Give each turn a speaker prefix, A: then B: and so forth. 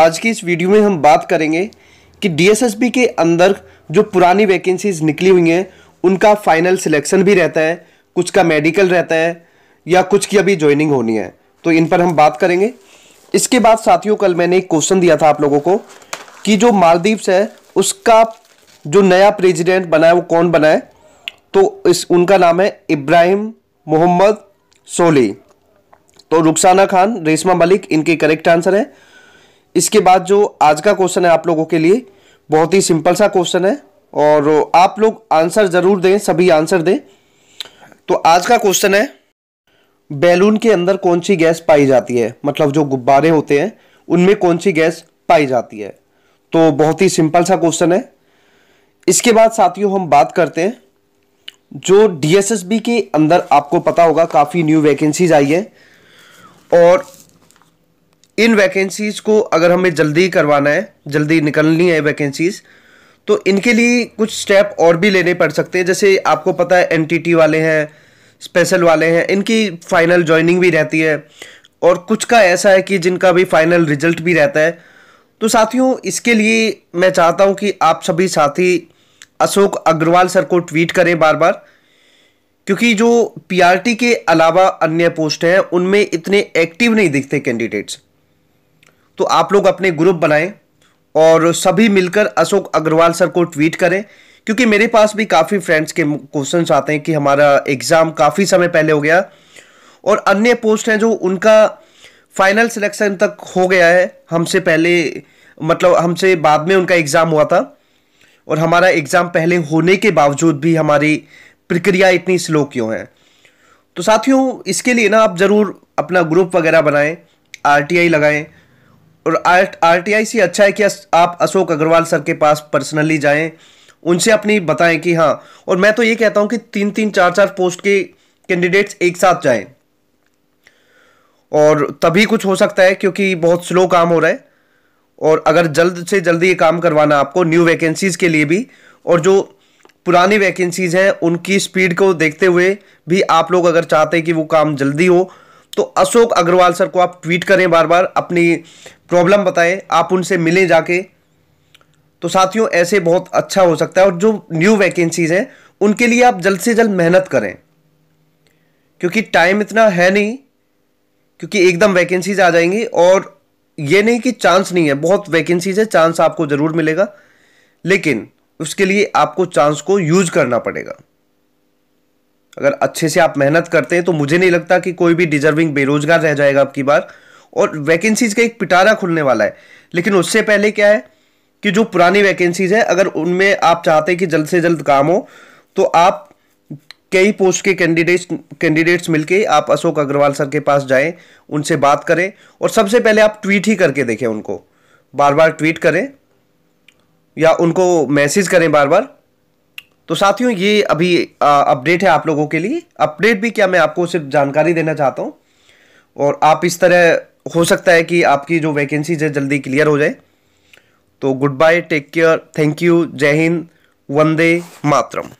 A: आज की इस वीडियो में हम बात करेंगे कि डीएसएसबी के अंदर जो पुरानी वैकेंसीज निकली हुई हैं उनका फाइनल सिलेक्शन भी रहता है कुछ का मेडिकल रहता है या कुछ की अभी ज्वाइनिंग होनी है तो इन पर हम बात करेंगे इसके बाद साथियों कल मैंने एक क्वेश्चन दिया था आप लोगों को कि जो मालदीव्स है उसका जो नया प्रेजिडेंट बना है वो कौन बना है तो इस उनका नाम है इब्राहिम मोहम्मद सोली तो रुखसाना खान रेशमा मलिक इनके करेक्ट आंसर है इसके बाद जो आज का क्वेश्चन है आप लोगों के लिए बहुत ही सिंपल सा क्वेश्चन है और आप लोग आंसर ज़रूर दें सभी आंसर दें तो आज का क्वेश्चन है बैलून के अंदर कौन सी गैस पाई जाती है मतलब जो गुब्बारे होते हैं उनमें कौन सी गैस पाई जाती है तो बहुत ही सिंपल सा क्वेश्चन है इसके बाद साथियों हम बात करते हैं जो डीएसएसबी के अंदर आपको पता होगा काफ़ी न्यू वैकेंसीज आई है और इन वैकेंसीज़ को अगर हमें जल्दी करवाना है जल्दी निकलनी है वैकेंसीज़ तो इनके लिए कुछ स्टेप और भी लेने पड़ सकते हैं जैसे आपको पता है एनटीटी वाले हैं स्पेशल वाले हैं इनकी फाइनल ज्वाइनिंग भी रहती है और कुछ का ऐसा है कि जिनका भी फाइनल रिजल्ट भी रहता है तो साथियों इसके लिए मैं चाहता हूं कि आप सभी साथी अशोक अग्रवाल सर को ट्वीट करें बार बार क्योंकि जो पीआरटी के अलावा अन्य पोस्ट हैं उनमें इतने एक्टिव नहीं दिखते कैंडिडेट्स तो आप लोग अपने ग्रुप बनाएं और सभी मिलकर अशोक अग्रवाल सर को ट्वीट करें क्योंकि मेरे पास भी काफ़ी फ्रेंड्स के क्वेश्चन आते हैं कि हमारा एग्ज़ाम काफ़ी समय पहले हो गया और अन्य पोस्ट हैं जो उनका फाइनल सिलेक्शन तक हो गया है हमसे पहले मतलब हमसे बाद में उनका एग्ज़ाम हुआ था और हमारा एग्ज़ाम पहले होने के बावजूद भी हमारी प्रक्रिया इतनी स्लो क्यों है तो साथियों इसके लिए ना आप ज़रूर अपना ग्रुप वगैरह बनाएं आरटीआई लगाएं और आर टी आई से अच्छा है कि आप अशोक अग्रवाल सर के पास पर्सनली जाएं उनसे अपनी बताएं कि हाँ और मैं तो ये कहता हूं कि तीन तीन चार चार पोस्ट के कैंडिडेट्स एक साथ जाएं और तभी कुछ हो सकता है क्योंकि बहुत स्लो काम हो रहा है और अगर जल्द से जल्दी ये काम करवाना आपको न्यू वैकेंसीज़ के लिए भी और जो पुरानी वैकेंसीज़ हैं उनकी स्पीड को देखते हुए भी आप लोग अगर चाहते हैं कि वो काम जल्दी हो तो अशोक अग्रवाल सर को आप ट्वीट करें बार बार अपनी प्रॉब्लम बताएं आप उनसे मिलें जाके तो साथियों ऐसे बहुत अच्छा हो सकता है और जो न्यू वैकेंसीज़ हैं उनके लिए आप जल्द से जल्द मेहनत करें क्योंकि टाइम इतना है नहीं क्योंकि एकदम वैकेंसीज आ जाएंगी और ये नहीं कि चांस नहीं है बहुत वैकेंसीज है चांस आपको ज़रूर मिलेगा लेकिन उसके लिए आपको चांस को यूज करना पड़ेगा अगर अच्छे से आप मेहनत करते हैं तो मुझे नहीं लगता कि कोई भी डिजर्विंग बेरोजगार रह जाएगा आपकी बार और वैकेंसीज का एक पिटारा खुलने वाला है लेकिन उससे पहले क्या है कि जो पुरानी वैकेंसीज है अगर उनमें आप चाहते हैं कि जल्द से जल्द काम हो तो आप कई पोस्ट के कैंडिडेट्स कैंडिडेट्स मिलके आप अशोक अग्रवाल सर के पास जाएं उनसे बात करें और सबसे पहले आप ट्वीट ही करके देखें उनको बार बार ट्वीट करें या उनको मैसेज करें बार बार तो साथियों ये अभी अपडेट है आप लोगों के लिए अपडेट भी क्या मैं आपको सिर्फ जानकारी देना चाहता हूँ और आप इस तरह हो सकता है कि आपकी जो वैकेंसीज है जल्दी क्लियर हो जाए तो good bye take care thank you Jai Hind Vande Mataram